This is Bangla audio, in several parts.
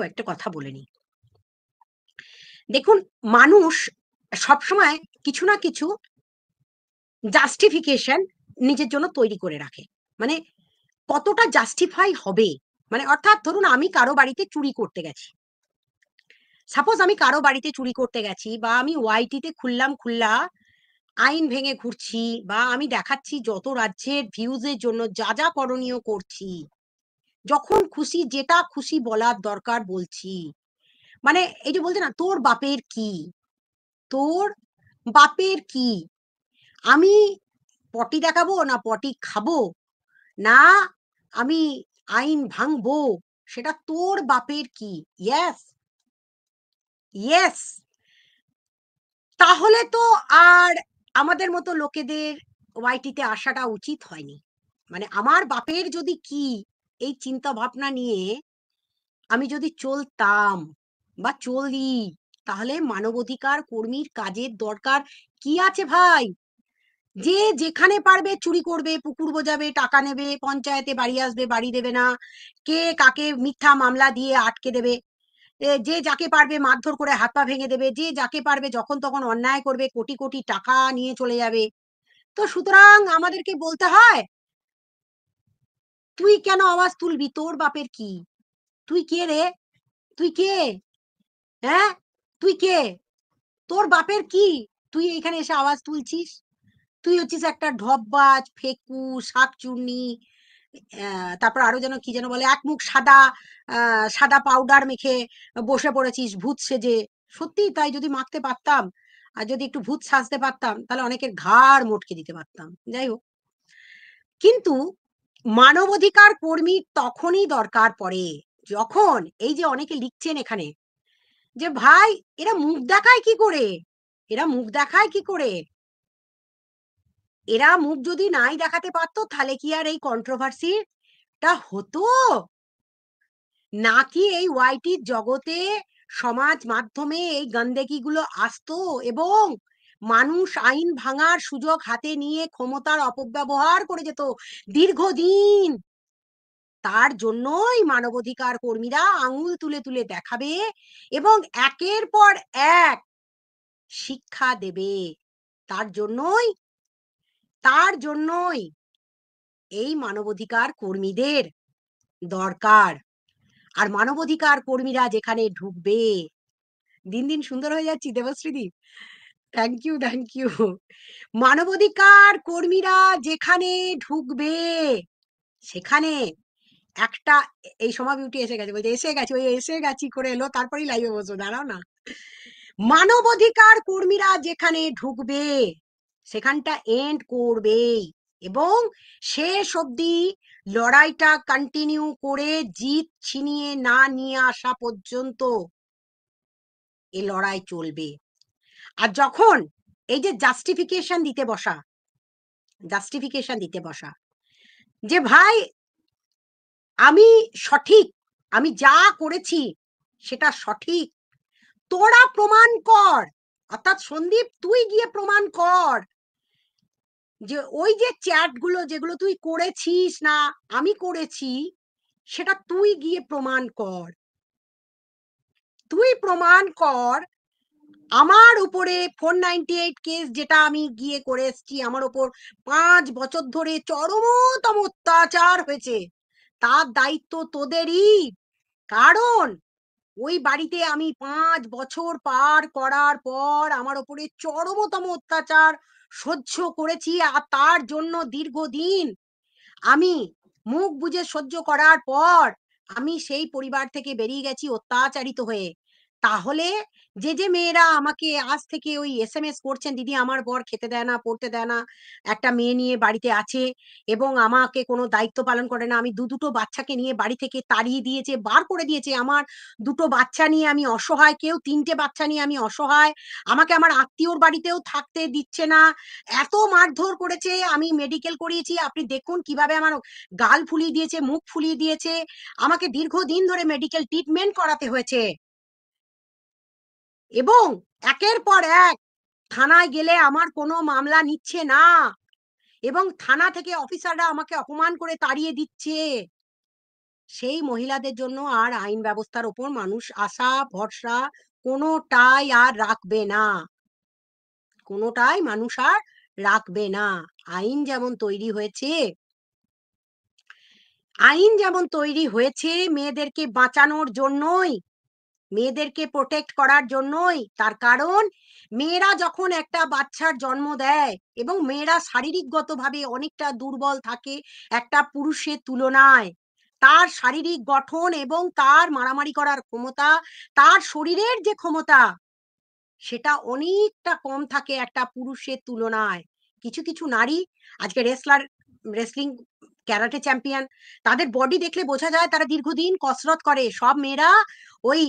কয়েকটা কথা বলে নিই দেখুন মানুষ সবসময় কিছু না কিছু জাস্টিফিকেশন নিজের জন্য তৈরি করে রাখে মানে কতটা জাস্টিফাই হবে মানে অর্থাৎ ধরুন আমি কারো বাড়িতে চুরি করতে গেছি সাপোজ আমি কারো বাড়িতে চুরি করতে গেছি বা আমি ওয়াইটিতে খুললাম খুললা আইন ভেঙে ঘুরছি বা আমি দেখাচ্ছি যত রাজ্যের ভিউজের জন্য যা যা করণীয় করছি যখন খুশি যেটা খুশি বলার দরকার বলছি মানে এই যে বলছে না তোর বাপের কি তোর বাপের কি আমি পটি দেখাবো না পটি খাবো না আমি আইন ভাঙবো সেটা তোর বাপের কি ইয়েস ইয়েস তাহলে তো আর আমাদের মতো লোকেদের ওয়াইটিতে আসাটা উচিত হয়নি মানে আমার বাপের যদি কি এই চিন্তা ভাবনা নিয়ে আমি যদি চলতাম বা চলি তাহলে মানবাধিকার কর্মীর কাজের দরকার কি আছে ভাই যে যেখানে পারবে চুরি করবে পুকুর বোঝাবে টাকা নেবে পঞ্চায়েতে বাড়ি আসবে বাড়ি দেবে না কে কাকে মিথ্যা মামলা দিয়ে আটকে দেবে যে যাকে পারবে মারধর করে হাত পা ভেঙে দেবে যে যাকে পারবে যখন তখন অন্যায় করবে কোটি কোটি টাকা নিয়ে চলে যাবে তো সুতরাং আমাদেরকে বলতে হয় তুই কেন আওয়াজ তুলবি তোর বাপের কি তুই কে রে তুই কে হ্যাঁ তুই কে তোর বাপের কি তুই এখানে এসে আওয়াজ তুলছিস তুই হচ্ছিস একটা ঢপবাজ ফেকু চুর্নি তারপর আরো যেন কি যেন বলে এক মুখ সাদা সাদা পাউডার মেখে বসে পড়েছিস ভূত সেজে সত্যি তাই যদি মাখতে পারতাম আর যদি একটু ভূত সাজতে পারতাম তাহলে অনেকের ঘাড় মোটকে দিতে পারতাম যাই হোক কিন্তু মানবাধিকার কর্মী তখনই দরকার পড়ে যখন এই যে অনেকে লিখছেন এখানে যে ভাই এরা মুখ দেখায় কি করে এরা মুখ দেখায় কি করে এরা মুখ যদি নাই দেখাতে পারতো তাহলে কি আর এই কন্ট্রোভার্সিটা হতো নাকি এই ওয়াইটির জগতে সমাজ মাধ্যমে এই গন্দেগি গুলো আসতো এবং মানুষ আইন ভাঙার সুযোগ হাতে নিয়ে ক্ষমতার অপব্যবহার করে যেত দীর্ঘদিন তার জন্যই মানবাধিকার কর্মীরা আঙুল তুলে তুলে দেখাবে এবং একের পর এক শিক্ষা দেবে তার জন্যই তার জন্যই এই মানবাধিকার কর্মীদের দরকার আর মানবাধিকার কর্মীরা যেখানে ঢুকবে দিন দিন সুন্দর হয়ে যাচ্ছি দেবশ্রীদি থ্যাংক ইউ থ্যাংক ইউ মানবাধিকার কর্মীরা যেখানে ঢুকবে সেখানে একটা এই সময় বিউটি এসে গেছে বলছে এসে গেছে ওই এসে গেছি করে এলো তারপরেই লাইভে বসো দাঁড়াও না মানবাধিকার কর্মীরা যেখানে ঢুকবে সেখানটা এন্ড করবে এবং শেষ অব্দি লড়াইটা কন্টিনিউ করে জিত ছিনিয়ে না নিয়ে আসা পর্যন্ত এ লড়াই চলবে আর যখন এই যে জাস্টিফিকেশন দিতে বসা জাস্টিফিকেশন দিতে বসা যে ভাই আমি সঠিক আমি যা করেছি সেটা সঠিক তোরা প্রমাণ কর অর্থাৎ সন্দীপ তুই গিয়ে প্রমাণ কর যে ওই যে চ্যাটগুলো যেগুলো তুই করেছিস না আমি করেছি সেটা তুই গিয়ে প্রমাণ কর তুই প্রমাণ কর আমার উপরে ফোর নাইনটি এইট কেস যেটা আমি গিয়ে করে এসছি আমার ওপর পাঁচ বছর ধরে চরমতম অত্যাচার হয়েছে তার দায়িত্ব তোদেরই কারণ ওই বাড়িতে আমি পাঁচ বছর পার করার পর আমার ওপরে চরমতম অত্যাচার সহ্য করেছি আর তার জন্য দীর্ঘদিন আমি মুখ বুঝে সহ্য করার পর আমি সেই পরিবার থেকে বেরিয়ে গেছি অত্যাচারিত হয়ে তাহলে যে যে মেয়েরা আমাকে আজ থেকে ওই এস এম এস করছেন দিদি আমার বর খেতে দেয় না পড়তে দেয় না একটা মেয়ে নিয়ে বাড়িতে আছে এবং আমাকে কোনো দায়িত্ব পালন করে না আমি দু দুটো বাচ্চাকে নিয়ে বাড়ি থেকে তাড়িয়ে দিয়েছে বার করে দিয়েছে আমার দুটো বাচ্চা নিয়ে আমি অসহায় কেউ তিনটে বাচ্চা নিয়ে আমি অসহায় আমাকে আমার আত্মীয়র বাড়িতেও থাকতে দিচ্ছে না এত মারধর করেছে আমি মেডিকেল করিয়েছি আপনি দেখুন কিভাবে আমার গাল ফুলিয়ে দিয়েছে মুখ ফুলিয়ে দিয়েছে আমাকে দীর্ঘদিন ধরে মেডিকেল ট্রিটমেন্ট করাতে হয়েছে এবং একের পর এক থানায় গেলে আমার কোনো মামলা নিচ্ছে না এবং থানা থেকে অফিসাররা আমাকে অপমান করে তাড়িয়ে দিচ্ছে সেই মহিলাদের জন্য আর আইন ব্যবস্থার ওপর মানুষ আশা ভরসা কোনোটাই আর রাখবে না কোনোটাই মানুষ আর রাখবে না আইন যেমন তৈরি হয়েছে আইন যেমন তৈরি হয়েছে মেয়েদেরকে বাঁচানোর জন্যই মেয়েদেরকে প্রোটেক্ট করার জন্যই তার কারণ মেয়েরা যখন একটা বাচ্চার জন্ম দেয় এবং মেয়েরা শারীরিকগতভাবে অনেকটা দুর্বল থাকে একটা পুরুষের তুলনায় তার শারীরিক গঠন এবং তার মারামারি করার ক্ষমতা তার শরীরের যে ক্ষমতা সেটা অনেকটা কম থাকে একটা পুরুষের তুলনায় কিছু কিছু নারী আজকে রেসলার রেসলিং ক্যারাটে চ্যাম্পিয়ন তাদের বডি দেখলে বোঝা যায় তারা দীর্ঘদিন কসরত করে সব মেয়েরা ওই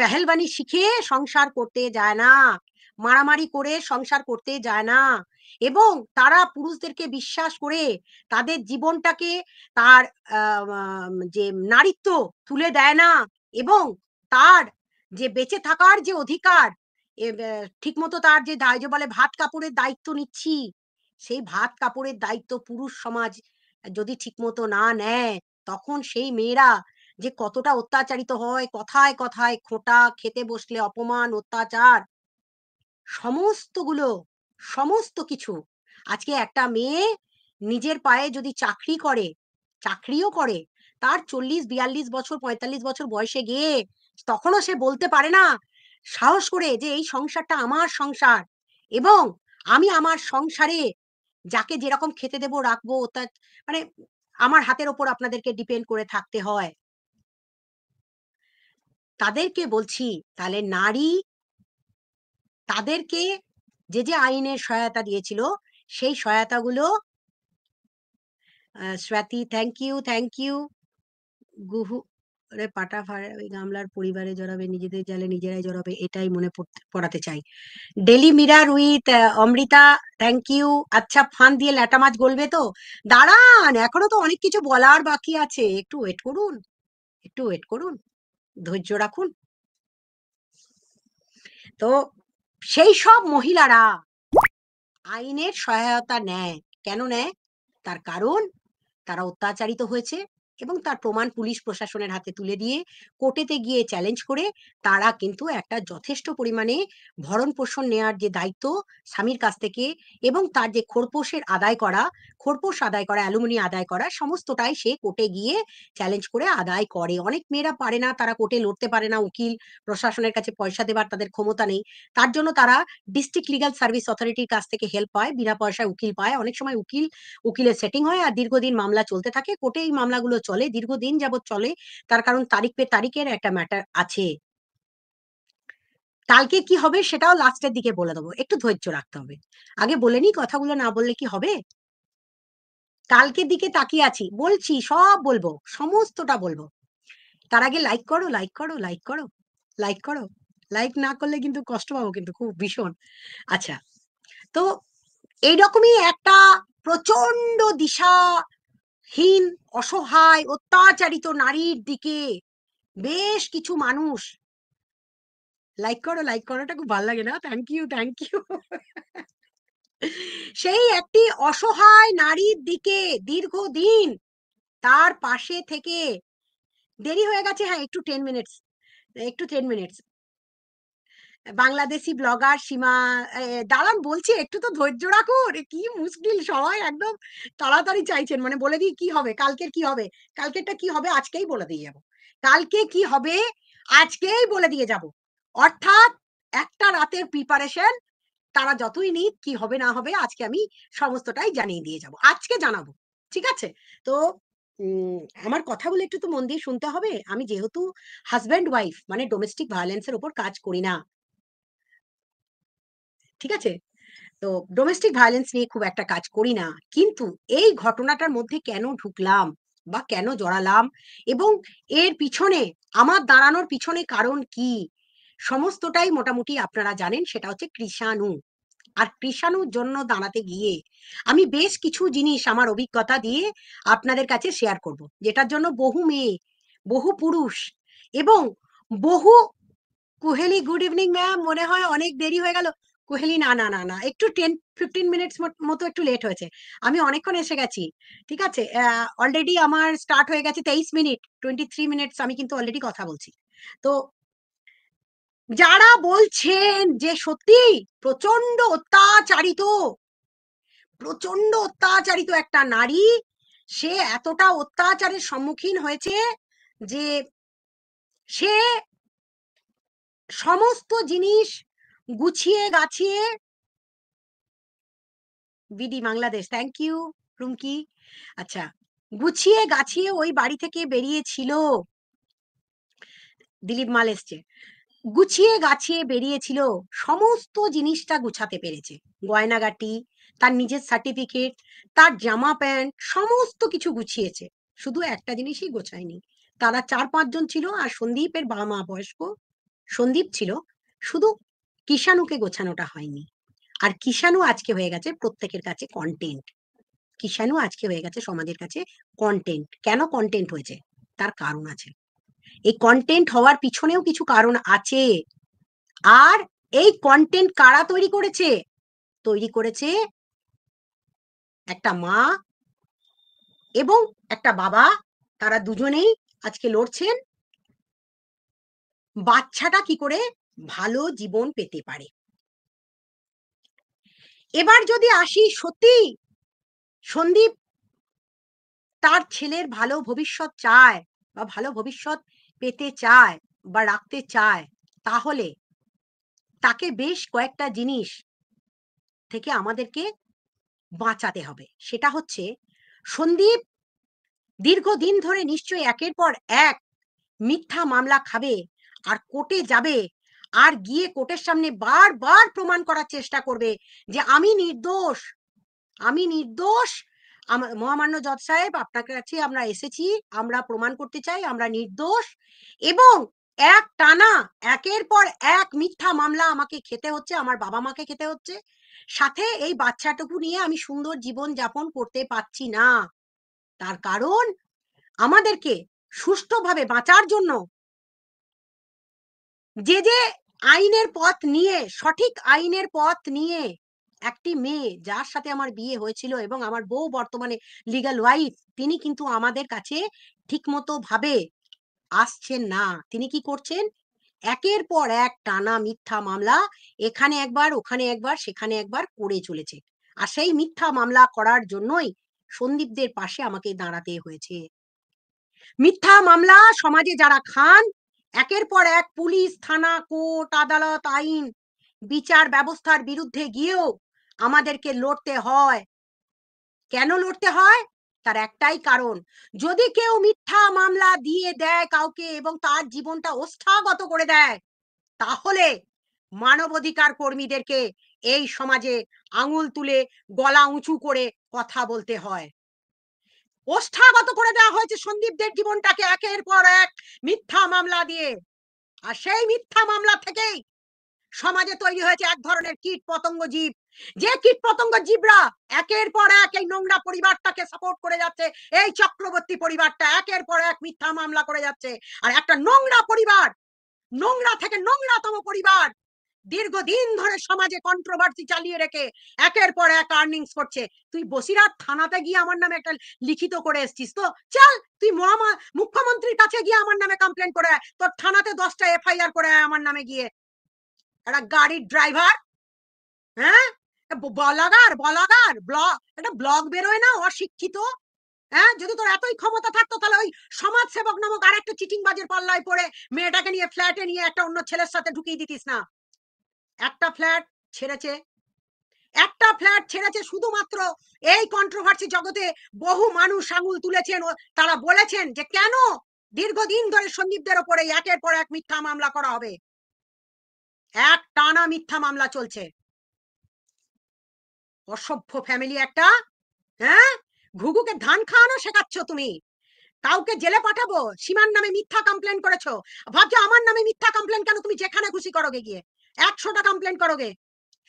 পেহেলবানি শিখে সংসার করতে যায় না মারামারি করে সংসার করতে যায় না এবং তারা পুরুষদেরকে বিশ্বাস করে তাদের জীবনটাকে তার যে নারীত্ব তুলে দেয় না এবং তার যে বেঁচে থাকার যে অধিকার ঠিকমতো তার যে বলে ভাত কাপড়ের দায়িত্ব নিচ্ছি সেই ভাত কাপড়ের দায়িত্ব পুরুষ সমাজ যদি ঠিকমতো না নেয় তখন সেই মেয়েরা যে কতটা অত্যাচারিত হয় কথায় কথায় খোঁটা খেতে বসলে অপমান অত্যাচার সমস্তগুলো সমস্ত কিছু আজকে একটা মেয়ে নিজের পায়ে যদি চাকরি করে চাকরিও করে তার চল্লিশ বিয়াল্লিশ বছর পঁয়তাল্লিশ বছর বয়সে গিয়ে তখনও সে বলতে পারে না সাহস করে যে এই সংসারটা আমার সংসার এবং আমি আমার সংসারে যাকে যেরকম খেতে দেবো রাখবো তার মানে আমার হাতের ওপর আপনাদেরকে ডিপেন্ড করে থাকতে হয় তাদেরকে বলছি তাহলে নারী তাদেরকে যে যে আইনের সহায়তা দিয়েছিল সেই সহায়তাগুলো Swati thank you thank you গুহু মানে পাটা ফাটা ওই গামলার পরিবারে জড়াবে নিজেদের জালে নিজেরাই জড়াবে এটাই মনে পড়াতে চাই Daily Mirror with Amrita thank you আচ্ছা ফান দিয়ে ল্যাটা মাছ গলবে তো দাঁড়ান এখনো তো অনেক কিছু বলার বাকি আছে একটু ওয়েট করুন একটু ওয়েট করুন ধৈর্য রাখুন তো সেই সব মহিলারা আইনের সহায়তা নেয় কেন নেয় তার কারণ তারা অত্যাচারিত হয়েছে এবং তার প্রমাণ পুলিশ প্রশাসনের হাতে তুলে দিয়ে কোর্টেতে গিয়ে চ্যালেঞ্জ করে তারা কিন্তু একটা যথেষ্ট পরিমাণে ভরণ পোষণ নেওয়ার যে দায়িত্ব স্বামীর কাছ থেকে এবং তার যে খোরপোশের আদায় করা খোরপোশ আদায় করা অ্যালুমিনি আদায় করা সমস্তটাই সে কোর্টে গিয়ে চ্যালেঞ্জ করে আদায় করে অনেক মেয়েরা পারে না তারা কোর্টে লড়তে পারে না উকিল প্রশাসনের কাছে পয়সা দেবার তাদের ক্ষমতা নেই তার জন্য তারা ডিস্ট্রিক্ট লিগাল সার্ভিস অথরিটির কাছ থেকে হেল্প পায় বিনা পয়সায় উকিল পায় অনেক সময় উকিল উকিলের সেটিং হয় আর দীর্ঘদিন মামলা চলতে থাকে কোর্টে এই মামলাগুলো চলে দীর্ঘদিন যাবৎ চলে তার কারণ তারিখ পে তারিখের একটা ম্যাটার আছে কালকে কি হবে সেটাও লাস্টের দিকে বলে দেবো একটু ধৈর্য রাখতে হবে আগে বলে নি কথাগুলো না বললে কি হবে কালকের দিকে তাকিয়ে আছি বলছি সব বলবো সমস্তটা বলবো তার আগে লাইক করো লাইক করো লাইক করো লাইক করো লাইক না করলে কিন্তু কষ্ট পাবো কিন্তু খুব ভীষণ আচ্ছা তো এইরকমই একটা প্রচন্ড দিশাহীন অসহায় অত্যাচারিত নারীর দিকে বেশ কিছু মানুষ লাইক করো লাইক করাটা খুব ভালো লাগে না থ্যাংক ইউ থ্যাংক ইউ সেই একটি অসহায় নারীর দিকে দীর্ঘদিন তার পাশে থেকে দেরি হয়ে গেছে হ্যাঁ একটু টেন মিনিটস একটু ten minutes Bangladeshi blogger Seema দাঁড়ান বলছি একটু তো ধৈর্য রাখুন কি মুশকিল সবাই একদম তাড়াতাড়ি চাইছেন মানে বলে দিই কি হবে কালকের কি হবে কালকেরটা কি হবে আজকেই বলে দিয়ে যাব কালকে কি হবে আজকেই বলে দিয়ে যাব অর্থাৎ একটা রাতের প্রিপারেশন তারা যতই নিক কি হবে না হবে আজকে আমি সমস্তটাই জানিয়ে দিয়ে যাব আজকে জানাবো ঠিক আছে তো আমার কথাগুলো একটু তো মন দিয়ে শুনতে হবে আমি যেহেতু হাজব্যান্ড ওয়াইফ মানে ডোমেস্টিক ভায়োলেন্সের উপর কাজ করি না ঠিক আছে তো ডোমেস্টিক ভায়োলেন্স নিয়ে খুব একটা কাজ করি না কিন্তু এই ঘটনাটার মধ্যে কেন ঢুকলাম বা কেন জড়ালাম এবং এর পিছনে আমার দাঁড়ানোর পিছনে কারণ কি সমস্তটাই মোটামুটি আপনারা জানেন সেটা হচ্ছে কৃষাণু আর কৃষাণুর জন্য দাঁড়াতে গিয়ে আমি বেশ কিছু জিনিস আমার অভিজ্ঞতা দিয়ে আপনাদের কাছে শেয়ার করব যেটার জন্য বহু মেয়ে বহু পুরুষ এবং বহু কোহেলি গুড ইভিনিং ম্যাম মনে হয় অনেক দেরি হয়ে গেল কোহেলি না না না না একটু টেন ফিফটিন মিনিটস মতো একটু লেট হয়েছে আমি অনেকক্ষণ এসে গেছি ঠিক আছে অলরেডি আমার স্টার্ট হয়ে গেছে তেইশ মিনিট টোয়েন্টি থ্রি মিনিটস আমি কিন্তু অলরেডি কথা বলছি তো যারা বলছেন যে সত্যি প্রচন্ড অত্যাচারিত প্রচন্ড অত্যাচারিত একটা নারী সে এতটা অত্যাচারের সম্মুখীন হয়েছে যে সে সমস্ত জিনিস গুছিয়ে গাছিয়ে BD Bangladesh thank you Rumki আচ্ছা গুছিয়ে গাছিয়ে ওই বাড়ি থেকে বেরিয়েছিল দিলীপ মাল এসছে গুছিয়ে গাছিয়ে বেরিয়েছিল সমস্ত জিনিসটা গুছাতে পেরেছে গয়নাগাটি তার নিজের সার্টিফিকেট তার জামা প্যান্ট সমস্ত কিছু গুছিয়েছে শুধু একটা জিনিসই গোছায়নি তারা চার পাঁচজন ছিল আর সন্দীপের বাবা মা বয়স্ক সন্দীপ ছিল শুধু কিষাণুকে গোছানোটা হয়নি আর কিষাণু আজকে হয়ে গেছে প্রত্যেকের কাছে কন্টেন্ট কিষাণু আজকে হয়ে গেছে সমাজের কাছে কন্টেন্ট কেন কন্টেন্ট হয়েছে তার কারণ আছে এই কন্টেন্ট হওয়ার পিছনেও কিছু কারণ আছে আর এই কন্টেন্ট কারা তৈরি করেছে তৈরি করেছে একটা মা এবং একটা বাবা তারা দুজনেই আজকে লড়ছেন বাচ্চাটা কি করে ভালো জীবন পেতে পারে এবার যদি আসি সত্যি সন্দীপ তার ছেলের ভালো ভবিষ্যৎ চায় বা ভালো ভবিষ্যৎ পেতে চায় বা রাখতে চায় তাহলে তাকে বেশ কয়েকটা জিনিস থেকে আমাদেরকে বাঁচাতে হবে সেটা হচ্ছে সন্দীপ দীর্ঘদিন ধরে নিশ্চয় একের পর এক মিথ্যা মামলা খাবে আর কোর্টে যাবে আর গিয়ে কোর্টের সামনে বারবার প্রমাণ করার চেষ্টা করবে যে আমি নির্দোষ আমি নির্দোষ আমার মহামান্য জজ সাহেব আপনার কাছে আমরা এসেছি আমরা প্রমাণ করতে চাই আমরা নির্দোষ এবং এক টানা একের পর এক মিথ্যা মামলা আমাকে খেতে হচ্ছে আমার বাবা মাকে খেতে হচ্ছে সাথে এই বাচ্চাটুকু নিয়ে আমি সুন্দর জীবন যাপন করতে পারছি না তার কারণ আমাদেরকে সুষ্ঠুভাবে বাঁচার জন্য যে যে আইনের পথ নিয়ে সঠিক আইনের পথ নিয়ে একটি মেয়ে যার সাথে আমার বিয়ে হয়েছিল এবং আমার বউ বর্তমানে লিগাল ওয়াইফ তিনি কিন্তু আমাদের কাছে ঠিকমতো ভাবে আসছেন না তিনি কি করছেন একের পর এক টানা মিথ্যা মামলা এখানে একবার ওখানে একবার সেখানে একবার করে চলেছে আর সেই মিথ্যা মামলা করার জন্যই সন্দীপদের পাশে আমাকে দাঁড়াতে হয়েছে মিথ্যা মামলা সমাজে যারা খান একের পর এক পুলিশ থানা কোর্ট আদালত আইন বিচার ব্যবস্থার বিরুদ্ধে গিয়েও আমাদেরকে লড়তে হয় কেন লড়তে হয় তার একটাই কারণ যদি কেউ মিথ্যা মামলা দিয়ে দেয় কাউকে এবং তার জীবনটা ওষ্ঠাগত করে দেয় তাহলে মানবাধিকার কর্মীদেরকে এই সমাজে আঙুল তুলে গলা উঁচু করে কথা বলতে হয় ওষ্ঠাগত করে দেওয়া হয়েছে সন্দীপদের জীবনটাকে একের পর এক মিথ্যা মামলা দিয়ে আর সেই মিথ্যা মামলা থেকেই সমাজে তৈরি হয়েছে এক ধরনের কীট পতঙ্গ জীব যে কীট পতঙ্গ জিবরা একের পর এক এই নোংরা পরিবারটাকে সাপোর্ট করে যাচ্ছে এই চক্রবর্তী পরিবারটা একের পর এক মিথ্যা মামলা করে যাচ্ছে আর একটা নোংরা পরিবার নোংরা থেকে নোংরাতম পরিবার দীর্ঘদিন ধরে সমাজে কন্ট্রোভার্সি চালিয়ে রেখে একের পর এক আর্নিংস করছে তুই বসিরাত থানাতে গিয়ে আমার নামে একটা লিখিত করে এসছিস তো চল তুই মহামা মুখ্যমন্ত্রীর কাছে গিয়ে আমার নামে কমপ্লেন করে আয় তোর থানাতে দশটা এফআইআর করে আয় আমার নামে গিয়ে একটা গাড়ির ড্রাইভার হ্যাঁ বলাগার বলাগার ব্লগ একটা ব্লগ বেরোয় না অশিক্ষিত হ্যাঁ যদি তোর এতই ক্ষমতা থাকতো তাহলে ওই সমাজ সেবক নামক আর একটা চিটিংবাজের পাল্লায় পড়ে মেয়েটাকে নিয়ে ফ্ল্যাটে নিয়ে একটা অন্য ছেলের সাথে ঢুকিয়ে দিতিস না একটা ফ্ল্যাট ছেড়েছে একটা ফ্ল্যাট ছেড়েছে শুধুমাত্র এই কন্ট্রোভার্সি জগতে বহু মানুষ আঙুল তুলেছেন তারা বলেছেন যে কেন দীর্ঘদিন ধরে সন্দীপদের ওপরে একের পর এক মিথ্যা মামলা করা হবে এক টানা মিথ্যা মামলা চলছে অসভ্য ফ্যামিলি একটা হ্যাঁ ঘুঘুকে ধান খাওয়ানো শেখাচ্ছ তুমি কাউকে জেলে পাঠাবো সীমার নামে মিথ্যা কমপ্লেন করেছো ভাবছো আমার নামে মিথ্যা কমপ্লেন কেন তুমি যেখানে খুশি করোগে গিয়ে একশোটা কমপ্লেন করোগে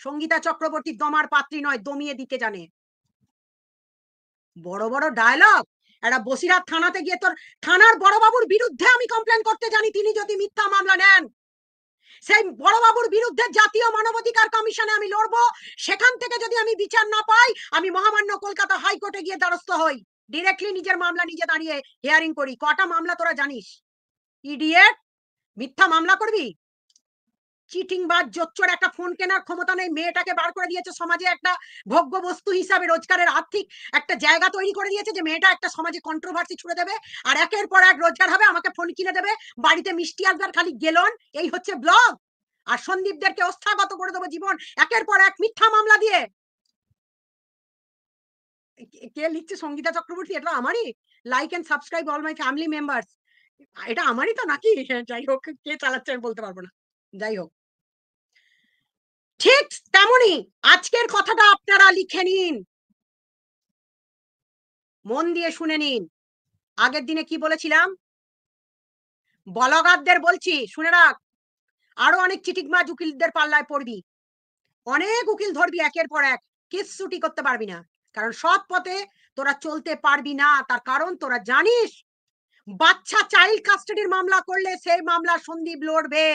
সঙ্গীতা চক্রবর্তী দমার পাত্রী নয় দমিয়ে দিতে জানে বড় বড় ডায়লগ একটা বসিরহাট থানাতে গিয়ে তোর থানার বড় বাবুর বিরুদ্ধে আমি কমপ্লেন করতে জানি তিনি যদি মিথ্যা মামলা নেন সেই বড়বাবুর বিরুদ্ধে জাতীয় মানবাধিকার কমিশনে আমি লড়বো সেখান থেকে যদি আমি বিচার না পাই আমি মহামান্য কলকাতা হাইকোর্টে গিয়ে দ্বারস্থ হই ডিরেক্টলি নিজের মামলা নিজে দাঁড়িয়ে হিয়ারিং করি কটা মামলা তোরা জানিস ইডিয়েট মিথ্যা মামলা করবি চিটিং বা জোচ্চর একটা ফোন কেনার ক্ষমতা নেই মেয়েটাকে বার করে দিয়েছে সমাজে একটা ভোগ্য বস্তু হিসাবে রোজগারের আর্থিক একটা জায়গা তৈরি করে দিয়েছে যে মেয়েটা একটা সমাজে কন্ট্রোভার্সি ছুড়ে দেবে আর একের পর এক রোজগার হবে আমাকে ফোন কিনে দেবে বাড়িতে মিষ্টি আসবার খালি গেলন এই হচ্ছে ব্লগ আর সন্দীপদেরকে অস্থাগত করে দেবো জীবন একের পর এক মিথ্যা মামলা দিয়ে কে লিখছে সঙ্গীতা চক্রবর্তী এটা আমারই like and subscribe all my family members এটা আমারই তো নাকি যাই হোক কে চালাচ্ছে আমি বলতে পারবো না যাই হোক ঠিক তেমনি আজকের কথাটা আপনারা লিখে নিন মন দিয়ে শুনে নিন আগের দিনে কি বলেছিলাম বলগারদের বলছি শুনে রাখ আরো অনেক চিঠিকমা উকিলদের পাল্লায় পড়বি অনেক উকিল ধরবি একের পর এক কিচ্ছুটি করতে পারবি না কারণ সৎ পথে তোরা চলতে পারবি না তার কারণ তোরা জানিস বাচ্চা চাইল্ড কাস্টাডির মামলা করলে সেই মামলা সন্দীপ লড়বে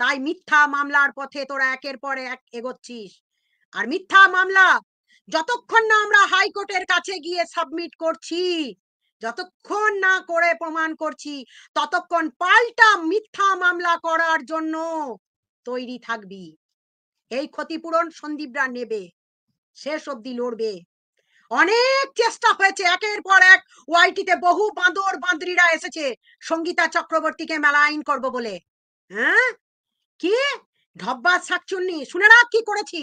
তাই মিথ্যা মামলার পথে তোরা একের পর এক এগোচ্ছিস আর মিথ্যা মামলা যতক্ষণ না আমরা হাইকোর্টের কাছে গিয়ে সাবমিট করছি যতক্ষণ না করে প্রমাণ করছি ততক্ষণ পাল্টা মিথ্যা মামলা করার জন্য তৈরি থাকবি এই ক্ষতিপূরণ সন্দীপরা নেবে শেষ অব্দি লড়বে অনেক চেষ্টা হয়েছে একের পর এক ওয়াইটিতে বহু বাঁদর বাঁদরীরা এসেছে সঙ্গীতা চক্রবর্তীকে মেলা আইন করব বলে হ্যাঁ কি ধব্বা শাকচুন্নি শুনে রাখ কি করেছি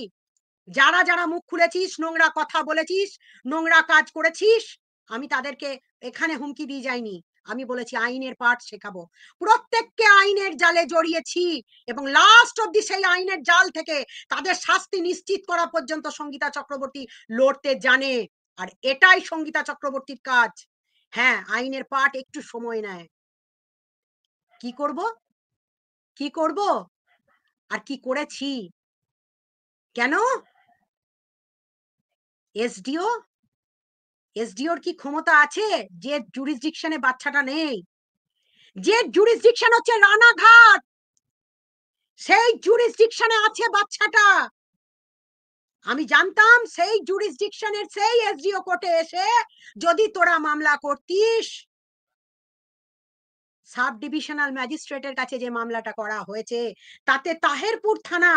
যারা যারা মুখ খুলেছিস নোংরা কথা বলেছিস নোংরা কাজ করেছিস আমি তাদেরকে এখানে হুমকি দিয়ে যাইনি আমি বলেছি আইনের পাঠ শেখাবো প্রত্যেককে আইনের জালে জড়িয়েছি এবং লাস্ট অব্দি সেই আইনের জাল থেকে তাদের শাস্তি নিশ্চিত করা পর্যন্ত সঙ্গীতা চক্রবর্তী লড়তে জানে আর এটাই সঙ্গীতা চক্রবর্তীর কাজ হ্যাঁ আইনের পাঠ একটু সময় নেয় কি করব কি করব আর কি করেছি কেন এসডিও এসডিওর কি ক্ষমতা আছে যে জুরিসডিকশনে বাচ্চাটা নেই যে জুরিসডিকশন হচ্ছে রানাঘাট সেই জুরিসডিকশনে আছে বাচ্চাটা আমি জানতাম সেই জুরিসডিকশনের সেই এসডিও কোর্টে এসে যদি তোরা মামলা করতিস সাব ডিভিশনাল ম্যাজিস্ট্রেটের কাছে যে মামলাটা করা হয়েছে তাতে তাহেরপুর থানা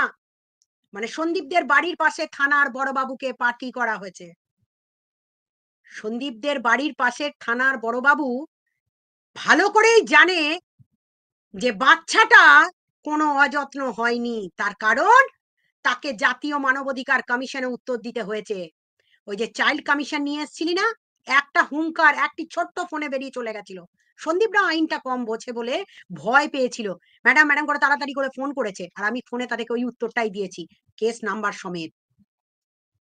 মানে সন্দীপদের বাড়ির পাশে থানার বড়বাবুকে পার্টি করা হয়েছে সন্দীপদের বাড়ির পাশে থানার বড়বাবু ভালো করেই জানে যে বাচ্চাটা কোনো অযত্ন হয়নি তার কারণ তাকে জাতীয় মানবাধিকার কমিশনে উত্তর দিতে হয়েছে ওই যে চাইল্ড কমিশন নিয়ে এসেছিলি না একটা হুঙ্কার একটি ছোট্ট ফোনে বেরিয়ে চলে গেছিল সন্দীপরা আইনটা কম বোঝে বলে ভয় পেয়েছিল ম্যাডাম ম্যাডাম করে তাড়াতাড়ি করে ফোন করেছে আর আমি ফোনে তাদেরকে ওই উত্তরটাই দিয়েছি কেস নাম্বার সমেত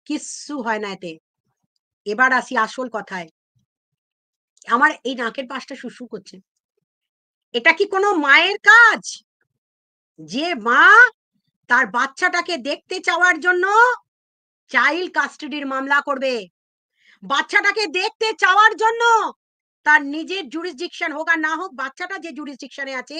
কিচ্ছু হয় না এতে এবার আসি আসল কথায় আমার এই নাকের পাশটা শুশু করছে এটা কি কোনো মায়ের কাজ যে মা তার বাচ্চাটাকে দেখতে চাওয়ার জন্য চাইল্ড কাস্টাডির মামলা করবে বাচ্চাটাকে দেখতে চাওয়ার জন্য তার নিজের জুরিসডিকশন হোক আর না হোক বাচ্চাটা যে জুরিসডিকশনে আছে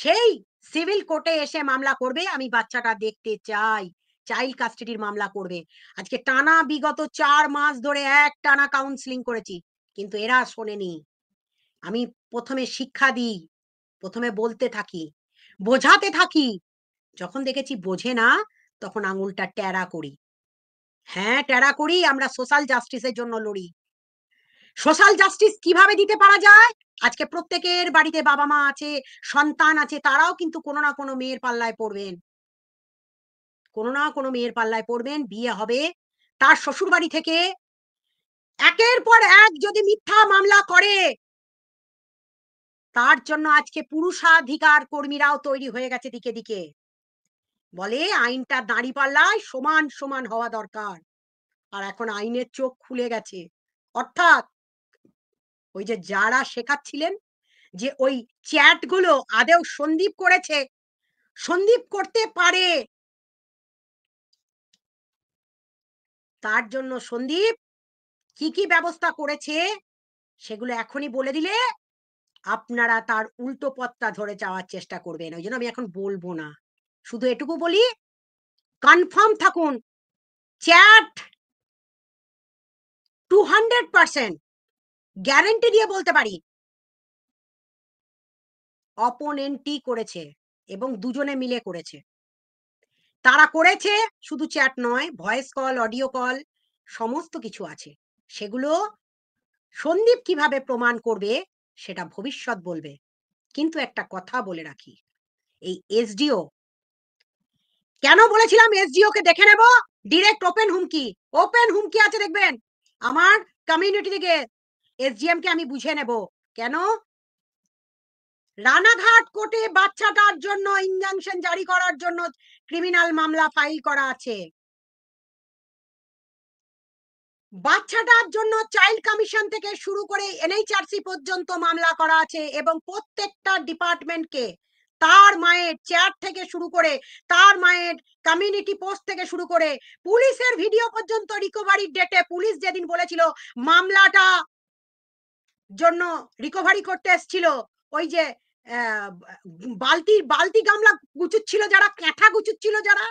সেই সিভিল কোর্টে এসে মামলা করবে আমি বাচ্চাটা দেখতে চাই চাইল্ড কাস্টাডির মামলা করবে আজকে টানা বিগত চার মাস ধরে এক টানা কাউন্সিলিং করেছি কিন্তু এরা শোনেনি আমি প্রথমে শিক্ষা দিই প্রথমে বলতে থাকি বোঝাতে থাকি যখন দেখেছি বোঝে না তখন আঙুলটা ট্যারা করি হ্যাঁ ট্যারা করি আমরা সোশ্যাল জাস্টিসের জন্য লড়ি সোশ্যাল জাস্টিস কিভাবে দিতে পারা যায় আজকে প্রত্যেকের বাড়িতে বাবা মা আছে সন্তান আছে তারাও কিন্তু কোনো না কোনো মেয়ের পাল্লায় পড়বেন কোনো না কোনো মেয়ের পাল্লায় পড়বেন বিয়ে হবে তার শ্বশুর বাড়ি থেকে একের পর এক যদি মিথ্যা মামলা করে তার জন্য আজকে পুরুষাধিকার কর্মীরাও তৈরি হয়ে গেছে দিকে দিকে বলে আইনটা দাঁড়িপাল্লায় সমান সমান হওয়া দরকার আর এখন আইনের চোখ খুলে গেছে অর্থাৎ ওই যে যারা শেখাচ্ছিলেন যে ওই চ্যাটগুলো আদেও সন্দীপ করেছে সন্দীপ করতে পারে তার জন্য সন্দীপ কি কি ব্যবস্থা করেছে সেগুলো এখনই বলে দিলে আপনারা তার উল্টো পথটা ধরে যাওয়ার চেষ্টা করবেন ওই জন্য আমি এখন বলবো না শুধু এটুকু বলি কনফার্ম থাকুন চ্যাট টু হান্ড্রেড পার্সেন্ট গ্যারেন্টি দিয়ে বলতে পারি অপোনেন্টই করেছে এবং দুজনে মিলে করেছে তারা করেছে শুধু চ্যাট নয় ভয়েস কল অডিও কল সমস্ত কিছু আছে সেগুলো সন্দীপ কিভাবে প্রমাণ করবে সেটা ভবিষ্যৎ বলবে কিন্তু একটা কথা বলে রাখি এই এসডিও কেন বলেছিলাম এসডিও কে দেখে নেব ডিরেক্ট ওপেন হুমকি ওপেন হুমকি আছে দেখবেন আমার কমিউনিটি থেকে এসডিএম কে আমি বুঝে নেব কেন রানাঘাট কোর্টে বাচ্চাটার জন্য ইনজাংশন জারি করার জন্য ক্রিমিনাল মামলা ফাইল করা আছে বাচ্চাটার জন্য চাইল্ড কমিশন থেকে শুরু করে এনএইচআরসি পর্যন্ত মামলা করা আছে এবং প্রত্যেকটা ডিপার্টমেন্টকে তার মায়ের চেয়ার থেকে শুরু করে তার মায়ের কমিউনিটি পোস্ট থেকে শুরু করে পুলিশের ভিডিও পর্যন্ত রিকভারি ডেটে পুলিশ যেদিন বলেছিল মামলাটা জন্য রিকভারি করতে এসছিল ওই যে বালতি বালতি গামলা গুচুচ্ছিল যারা ক্যাঁঠা গুচুচ্ছিল যারা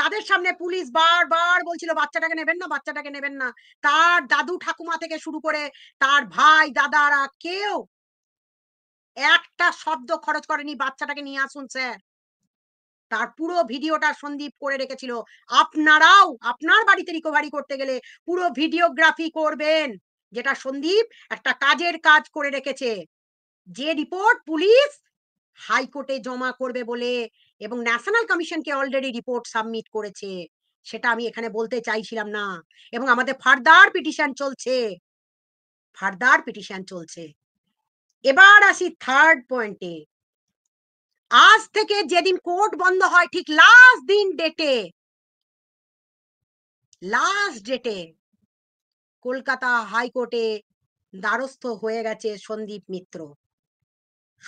তাদের সামনে পুলিশ বার বার বলছিল বাচ্চাটাকে নেবেন না বাচ্চাটাকে নেবেন না তার দাদু ঠাকুমা থেকে শুরু করে তার ভাই দাদারা কেউ একটা শব্দ খরচ করেনি বাচ্চাটাকে নিয়ে আসুন স্যার তার পুরো ভিডিওটা সন্দীপ করে রেখেছিল আপনারাও আপনার বাড়িতে রিকভারি করতে গেলে পুরো ভিডিওগ্রাফি করবেন যেটা সন্দীপ একটা কাজের কাজ করে রেখেছে যে রিপোর্ট পুলিশ হাইকোর্টে জমা করবে বলে এবং ন্যাশনাল কমিশনকে অলরেডি রিপোর্ট সাবমিট করেছে সেটা আমি এখানে বলতে চাইছিলাম না এবং আমাদের ফার্দার পিটিশন চলছে ফার্দার পিটিশন চলছে এবার আসি থার্ড পয়েন্টে আজ থেকে যেদিন কোর্ট বন্ধ হয় ঠিক লাস্ট দিন ডেটে লাস্ট ডেটে কলকাতা হাইকোর্টে দ্বারস্থ হয়ে গেছে সন্দীপ মিত্র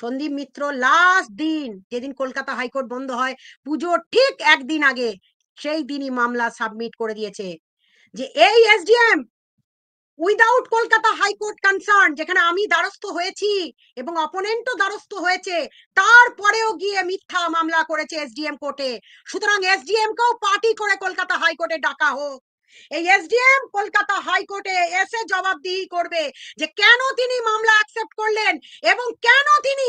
সন্দীপ মিত্র লাস্ট দিন যেদিন কলকাতা হাইকোর্ট বন্ধ হয় পুজোর ঠিক একদিন আগে সেই দিনই মামলা সাবমিট করে দিয়েছে যে এই SDM without Kolkata high court concern যেখানে আমি দ্বারস্থ হয়েছি এবং অপোনেন্টও দ্বারস্থ হয়েছে তারপরেও গিয়ে মিথ্যা মামলা করেছে এসডিএম কোর্টে সুতরাং এসডিএম কেও পার্টি করে কলকাতা হাইকোর্টে ডাকা হোক এই এসডিএম কলকাতা হাইকোর্টে এসে জবাবদিহি করবে যে কেন তিনি মামলা অ্যাকসেপ্ট করলেন এবং কেন তিনি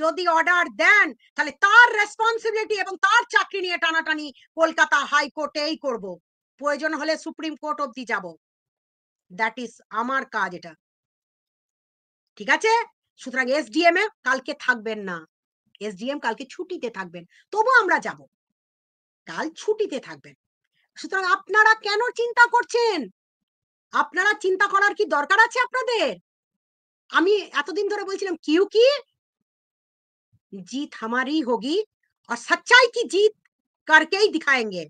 যদি অর্ডার দেন তাহলে তার রেসপন্সিবিলিটি এবং তার চাকরি নিয়ে টানাটানি কলকাতা হাইকোর্টেই করব প্রয়োজন হলে সুপ্রিম কোর্ট অব্দি যাব দ্যাট ইজ আমার কাজ এটা ঠিক আছে সুতরাং এসডিএম এ কালকে থাকবেন না এসডিএম কালকে ছুটিতে থাকবেন তবু আমরা যাব কাল ছুটিতে থাকবেন সুতরাং আপনারা কেন চিন্তা করছেন আপনারা চিন্তা করার কি দরকার আছে আপনাদের আমি এতদিন ধরে বলছিলাম কিউ কি জিত হামারি হোগি আর সচ্চাই কি জিত করকেই দিখায়েঙ্গে